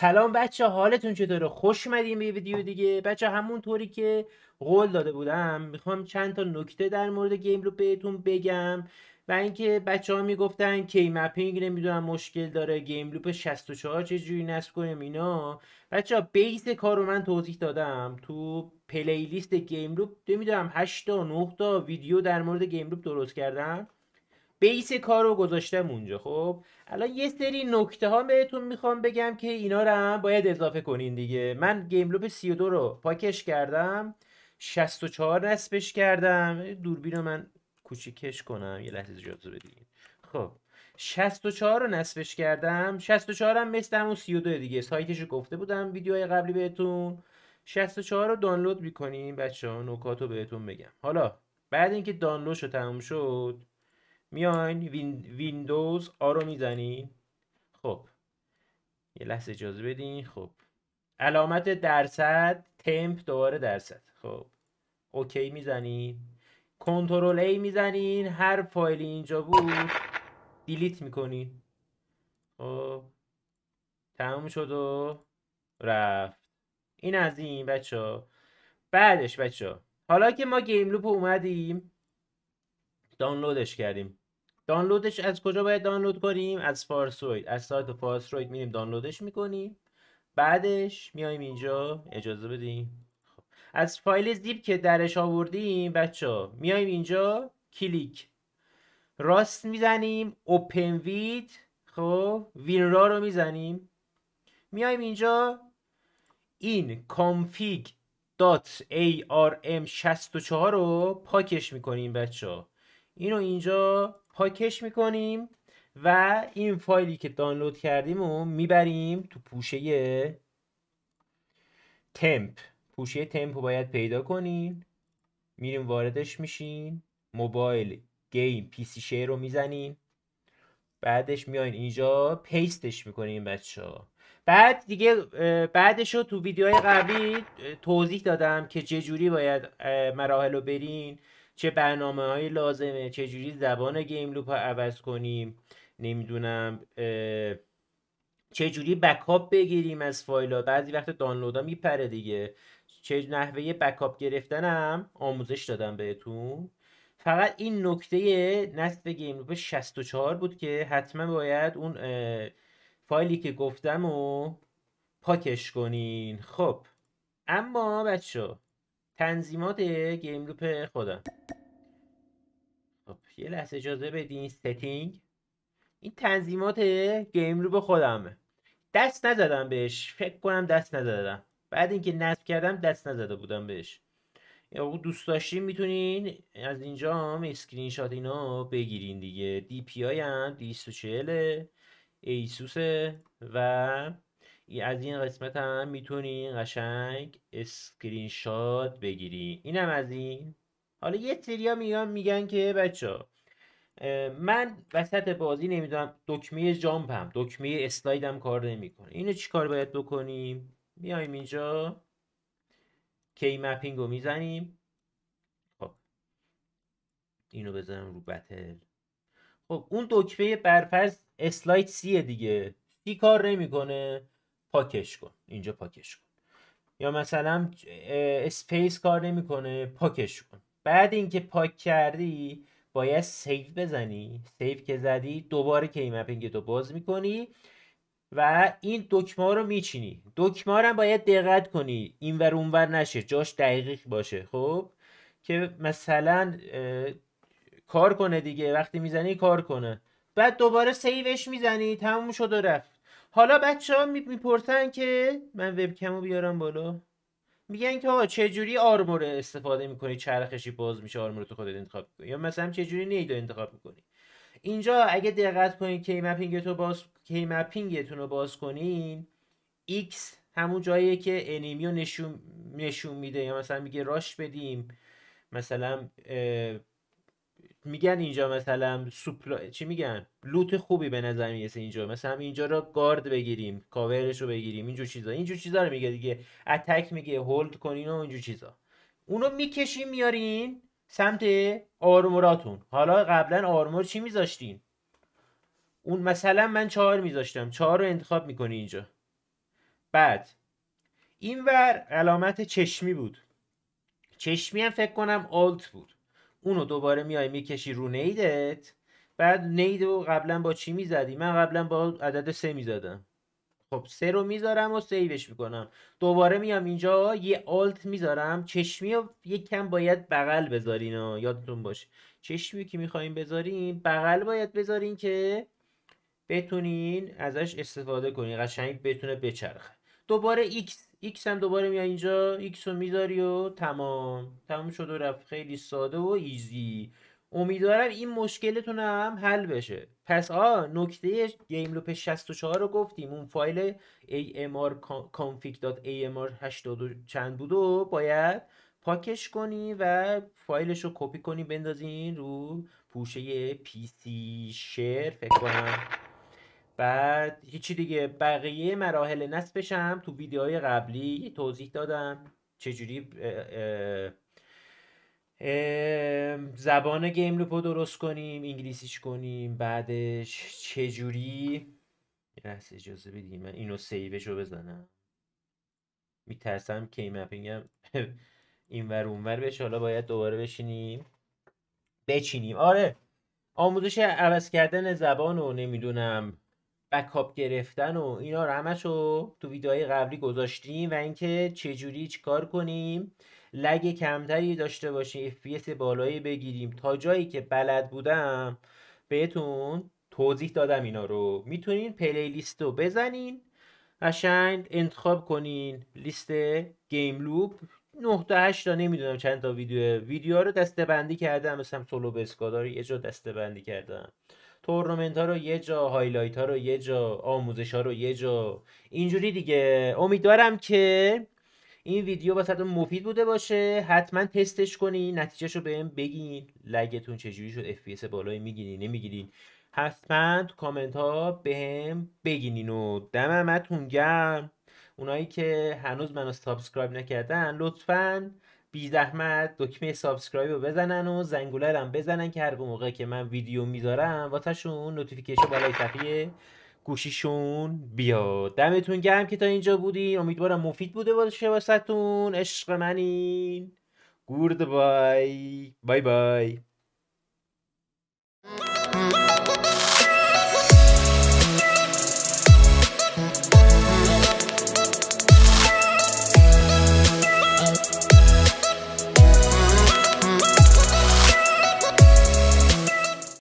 سلام بچه حالتون چطوره خوش اومدین به ویدیو دیگه بچه همون طوری که قول داده بودم میخوام چند تا نکته در مورد گیم رو بهتون بگم و اینکه بچه ها میگفتن کی مپینگ نمیدونم مشکل داره گیم لوپ 64 جوری نصب کنیم اینا بچه ها بیس کار رو من توضیح دادم تو پلیلیست گیم لوپ نمیدونم 8 تا 9 تا ویدیو در مورد گیم لوپ درست کردم بیس کار رو گذاشتم اونجا خب الان یه سری نکته ها بهتون میخوام بگم که اینا رو هم باید اضافه کنین دیگه من گیم لوپ 32 رو پاکش کردم 64 نصبش کردم دوربین رو من کوچیکش کنم یه لحظه اجازه بدین خب 64 رو نصبش کردم 64 هم مثل همون 32 دیگه سایتش رو گفته بودم ویدیوهای قبلی بهتون 64 رو دانلود میکنیم بچه ها نکات رو بهتون بگم حالا بعد اینکه دانلودش رو تموم شد میاین ویندوز آ رو میزنین خب یه لحظه اجازه بدین خب علامت درصد تمپ دوباره درصد خب اوکی میزنین کنترل ای میزنین هر فایلی اینجا بود دیلیت میکنین خب تموم شد و رفت این از این بچه بعدش بچه حالا که ما گیم لوپ اومدیم دانلودش کردیم دانلودش از کجا باید دانلود کنیم از فارسروید. از سایت فارسروید میریم دانلودش میکنیم بعدش میایم اینجا اجازه بدیم خب. از فایل زیپ که درش آوردیم بچه میایم اینجا کلیک راست میزنیم اوپن وید خب وینرا رو میزنیم میایم اینجا این کانفیگ دات ام 64 رو پاکش میکنیم بچه ها اینو اینجا پاکش میکنیم و این فایلی که دانلود کردیم رو میبریم تو پوشه تمپ پوشه تمپ رو باید پیدا کنین میریم واردش میشین موبایل گیم پی سی شیر رو میزنین بعدش میاین اینجا پیستش میکنین بچه ها بعد دیگه بعدش رو تو ویدیوهای قبلی توضیح دادم که چجوری باید مراحل رو برین چه برنامه های لازمه جوری زبان گیم لوپ عوض کنیم نمیدونم جوری بکاپ بگیریم از فایل ها بعضی وقت دانلود ها میپره دیگه چه نحوه بکاپ گرفتنم آموزش دادم بهتون فقط این نکته نصب گیم لوپ 64 بود که حتما باید اون فایلی که گفتم و پاکش کنین خب اما بچه تنظیمات گیم لوپ خودم خب یه لحظه اجازه بدین ستینگ این تنظیمات گیم لوپ خودمه دست نزدم بهش فکر کنم دست نزدم بعد اینکه نصب کردم دست نزده بودم بهش یا دوست داشتین میتونین از اینجا هم اسکرین شات اینا بگیرین دیگه دی پی آی هم 240 ایسوس و از این قسمت هم میتونی قشنگ اسکرین شات بگیری اینم از این حالا یه تریا میان میگن که بچه من وسط بازی نمیدونم دکمه جامپم دکمه اسلایدم کار نمیکنه اینو چیکار باید بکنیم میایم اینجا کی مپینگ رو میزنیم خب اینو بزنم رو بتل خب اون دکمه برپس اسلاید سیه دیگه سی کار نمیکنه پاکش کن اینجا پاکش کن یا مثلا اسپیس کار نمیکنه پاکش کن بعد اینکه پاک کردی باید سیو بزنی سیو که زدی دوباره کی مپینگ تو باز میکنی و این دکمه رو میچینی دکمه رو باید دقت کنی این ور اون ور نشه جاش دقیق باشه خب که مثلا کار کنه دیگه وقتی میزنی کار کنه بعد دوباره سیوش میزنی تموم شد و رفت حالا بچه ها میپرسن که من وبکم رو بیارم بالا میگن که آقا چجوری آرمور استفاده میکنی چرخشی باز میشه آرمور تو خودت انتخاب میکنی یا مثلا چجوری نیدو انتخاب میکنی اینجا اگه دقت کنید کی مپینگتون باز کی رو باز کنین X همون جاییه که انیمی نشون, نشون میده یا مثلا میگه راش بدیم مثلا میگن اینجا مثلا سوپلا چی میگن لوت خوبی به نظر میرسه اینجا مثلا اینجا رو گارد بگیریم کاورش رو بگیریم اینجور چیزا اینجور چیزا رو میگه دیگه اتک میگه هولد کنین و اینجور چیزا اونو میکشین میارین سمت آرموراتون حالا قبلا آرمور چی میذاشتین اون مثلا من چهار میذاشتم چهار رو انتخاب میکنی اینجا بعد این ور علامت چشمی بود چشمی هم فکر کنم آلت بود اونو دوباره میای میکشی رو نیدت بعد نید رو قبلا با چی میزدی من قبلا با عدد سه میزدم خب سه رو میذارم و سیوش میکنم دوباره میام اینجا یه آلت میذارم چشمی رو یک کم باید بغل بذارین یادتون باشه چشمی که میخوایم بذاریم بغل باید بذارین که بتونین ازش استفاده کنین قشنگ بتونه بچرخه دوباره x x هم دوباره میای اینجا x رو میداری و تمام تمام شد و رفت خیلی ساده و ایزی امیدوارم این مشکلتون هم حل بشه پس آ نکته گیم لوپ 64 رو گفتیم اون فایل amr config.amr 82 چند بود و باید پاکش کنی و فایلش رو کپی کنی بندازین رو پوشه پی سی شیر فکر کنم بعد هیچی دیگه بقیه مراحل نصبش هم تو ویدیوهای قبلی توضیح دادم چجوری زبان گیم لوپ رو درست کنیم انگلیسیش کنیم بعدش چجوری یه اجازه بدیم من اینو سیوش رو بزنم میترسم کی مپینگم اینور اونور بشه حالا باید دوباره بشینیم بچینیم آره آموزش عوض کردن زبان رو نمیدونم بکاپ گرفتن و اینا رو همش رو تو ویدیوهای قبلی گذاشتیم و اینکه جوری چیکار کنیم لگ کمتری داشته باشیم FPS بالایی بگیریم تا جایی که بلد بودم بهتون توضیح دادم اینا رو میتونین پلی لیست رو بزنین قشنگ انتخاب کنین لیست گیم لوپ نه تا 8 تا نمیدونم چند تا ویدیو ویدیو رو دسته بندی کردم مثلا سولو بسکادار یه جا دسته بندی کردم تورنمنت ها رو یه جا هایلایت ها رو یه جا آموزش ها رو یه جا اینجوری دیگه امیدوارم که این ویدیو واسهتون مفید بوده باشه حتما تستش کنین نتیجهش رو بهم بگین لگتون چجوری شد FPS بالایی میگیری نمیگیرین حتما تو کامنت ها بهم و دم گرم اونایی که هنوز منو سابسکرایب نکردن لطفا بی زحمت دکمه سابسکرایب رو بزنن و زنگوله هم بزنن که هر موقع که من ویدیو میذارم واتشون نوتیفیکیشن بالای تقیه گوشیشون بیاد دمتون گرم که تا اینجا بودین امیدوارم مفید بوده باشه واسهتون عشق منین گورد بای بای بای